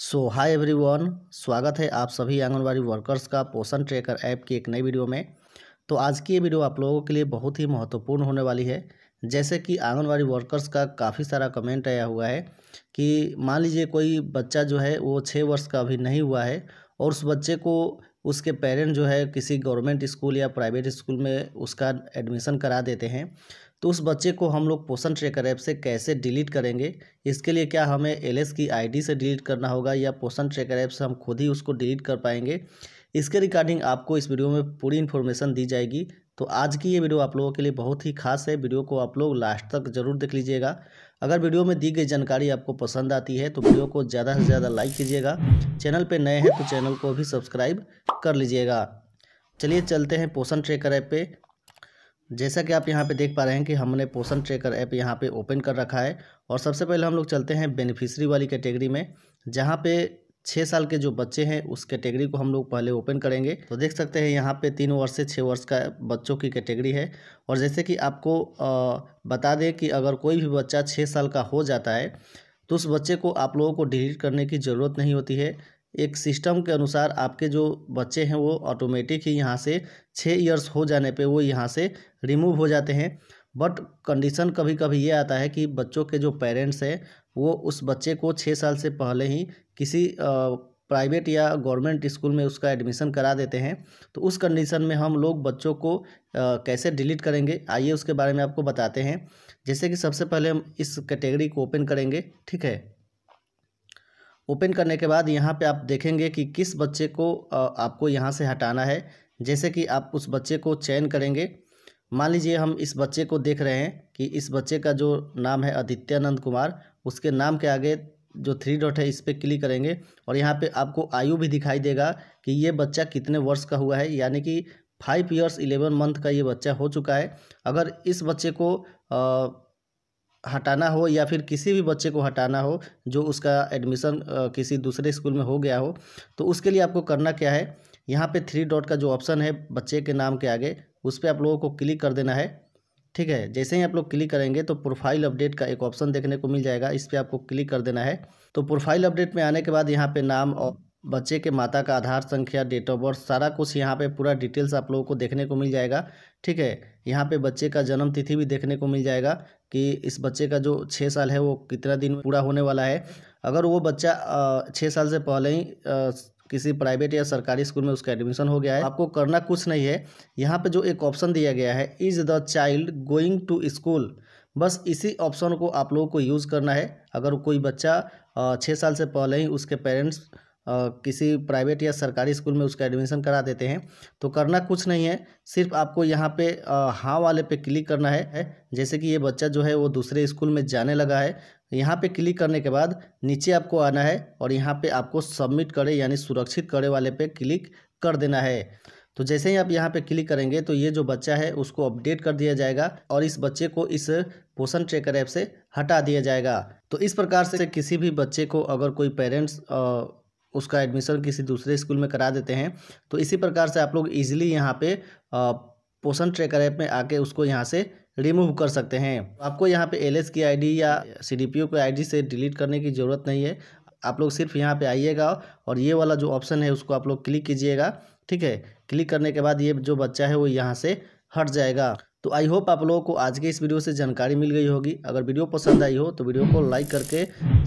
सो hi everyone स्वागत है आप सभी आंगनबाड़ी वर्कर्स का पोषण ट्रैकर ऐप की एक नई वीडियो में तो आज की ये वीडियो आप लोगों के लिए बहुत ही महत्वपूर्ण होने वाली है जैसे कि आंगनबाड़ी वर्कर्स का काफ़ी सारा कमेंट आया हुआ है कि मान लीजिए कोई बच्चा जो है वो छः वर्ष का अभी नहीं हुआ है और उस बच्चे को उसके पेरेंट जो है किसी गवर्नमेंट स्कूल या प्राइवेट स्कूल में उसका एडमिशन करा देते हैं तो उस बच्चे को हम लोग पोषण ट्रेकर ऐप से कैसे डिलीट करेंगे इसके लिए क्या हमें एल की आईडी से डिलीट करना होगा या पोषण ट्रेकर ऐप से हम खुद ही उसको डिलीट कर पाएंगे इसके रिगार्डिंग आपको इस वीडियो में पूरी इन्फॉर्मेशन दी जाएगी तो आज की ये वीडियो आप लोगों के लिए बहुत ही खास है वीडियो को आप लोग लास्ट तक जरूर देख लीजिएगा अगर वीडियो में दी गई जानकारी आपको पसंद आती है तो वीडियो को ज़्यादा से ज़्यादा लाइक कीजिएगा चैनल पे नए हैं तो चैनल को भी सब्सक्राइब कर लीजिएगा चलिए चलते हैं पोषण ट्रेकर ऐप पे जैसा कि आप यहाँ पे देख पा रहे हैं कि हमने पोषण ट्रेकर ऐप यहाँ पे ओपन कर रखा है और सबसे पहले हम लोग चलते हैं बेनिफिशरी वाली कैटेगरी में जहाँ पे छः साल के जो बच्चे हैं उस कैटेगरी को हम लोग पहले ओपन करेंगे तो देख सकते हैं यहाँ पे तीन वर्ष से छः वर्ष का बच्चों की कैटेगरी है और जैसे कि आपको बता दें कि अगर कोई भी बच्चा छः साल का हो जाता है तो उस बच्चे को आप लोगों को डिलीट करने की ज़रूरत नहीं होती है एक सिस्टम के अनुसार आपके जो बच्चे हैं वो ऑटोमेटिक ही यहाँ से छः ईयर्स हो जाने पे वो यहाँ से रिमूव हो जाते हैं बट कंडीशन कभी कभी ये आता है कि बच्चों के जो पेरेंट्स हैं वो उस बच्चे को छः साल से पहले ही किसी प्राइवेट या गवर्नमेंट स्कूल में उसका एडमिशन करा देते हैं तो उस कंडीशन में हम लोग बच्चों को आ, कैसे डिलीट करेंगे आइए उसके बारे में आपको बताते हैं जैसे कि सबसे पहले हम इस कैटेगरी को ओपन करेंगे ठीक है ओपन करने के बाद यहाँ पे आप देखेंगे कि किस बच्चे को आपको यहाँ से हटाना है जैसे कि आप उस बच्चे को चयन करेंगे मान लीजिए हम इस बच्चे को देख रहे हैं कि इस बच्चे का जो नाम है आदित्यानंद कुमार उसके नाम के आगे जो थ्री डॉट है इस पर क्लिक करेंगे और यहाँ पे आपको आयु भी दिखाई देगा कि ये बच्चा कितने वर्ष का हुआ है यानी कि फाइव ईयर्स इलेवन मंथ का ये बच्चा हो चुका है अगर इस बच्चे को आ, हटाना हो या फिर किसी भी बच्चे को हटाना हो जो उसका एडमिशन किसी दूसरे स्कूल में हो गया हो तो उसके लिए आपको करना क्या है यहाँ पे थ्री डॉट का जो ऑप्शन है बच्चे के नाम के आगे उस पर आप लोगों को क्लिक कर देना है ठीक है जैसे ही आप लोग क्लिक करेंगे तो प्रोफाइल अपडेट का एक ऑप्शन देखने को मिल जाएगा इस पर आपको क्लिक कर देना है तो प्रोफाइल अपडेट में आने के बाद यहाँ पे नाम और बच्चे के माता का आधार संख्या डेट ऑफ बर्थ सारा कुछ यहाँ पे पूरा डिटेल्स आप लोगों को देखने को मिल जाएगा ठीक है यहाँ पे बच्चे का जन्म तिथि भी देखने को मिल जाएगा कि इस बच्चे का जो छः साल है वो कितना दिन पूरा होने वाला है अगर वो बच्चा छः साल से पहले ही किसी प्राइवेट या सरकारी स्कूल में उसका एडमिशन हो गया है आपको करना कुछ नहीं है यहाँ पे जो एक ऑप्शन दिया गया है is the child going to school बस इसी ऑप्शन को आप लोगों को यूज़ करना है अगर कोई बच्चा छः साल से पहले ही उसके पेरेंट्स किसी प्राइवेट या सरकारी स्कूल में उसका एडमिशन करा देते हैं तो करना कुछ नहीं है सिर्फ आपको यहाँ पे हाँ वाले पे क्लिक करना है जैसे कि ये बच्चा जो है वो दूसरे स्कूल में जाने लगा है यहाँ पे क्लिक करने के बाद नीचे आपको आना है और यहाँ पे आपको सबमिट करे यानी सुरक्षित करे वाले पे क्लिक कर देना है तो जैसे ही आप यहाँ पे क्लिक करेंगे तो ये जो बच्चा है उसको अपडेट कर दिया जाएगा और इस बच्चे को इस पोषण ट्रेकर ऐप से हटा दिया जाएगा तो इस प्रकार से किसी भी बच्चे को अगर कोई पेरेंट्स उसका एडमिशन किसी दूसरे स्कूल में करा देते हैं तो इसी प्रकार से आप लोग ईजिली यहाँ पे पोषण ट्रैकर ऐप में आके उसको यहाँ से रिमूव कर सकते हैं आपको यहाँ पे एलएस की आईडी या सीडीपीओ की आईडी से डिलीट करने की ज़रूरत नहीं है आप लोग सिर्फ यहाँ पे आइएगा और ये वाला जो ऑप्शन है उसको आप लोग क्लिक कीजिएगा ठीक है क्लिक करने के बाद ये जो बच्चा है वो यहाँ से हट जाएगा तो आई होप आप लोगों को आज के इस वीडियो से जानकारी मिल गई होगी अगर वीडियो पसंद आई हो तो वीडियो को लाइक करके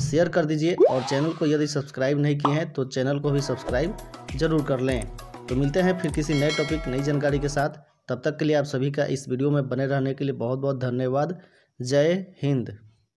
शेयर कर दीजिए और चैनल को यदि सब्सक्राइब नहीं किए हैं तो चैनल को भी सब्सक्राइब जरूर कर लें तो मिलते हैं फिर किसी नए टॉपिक नई जानकारी के साथ तब तक के लिए आप सभी का इस वीडियो में बने रहने के लिए बहुत बहुत धन्यवाद जय हिंद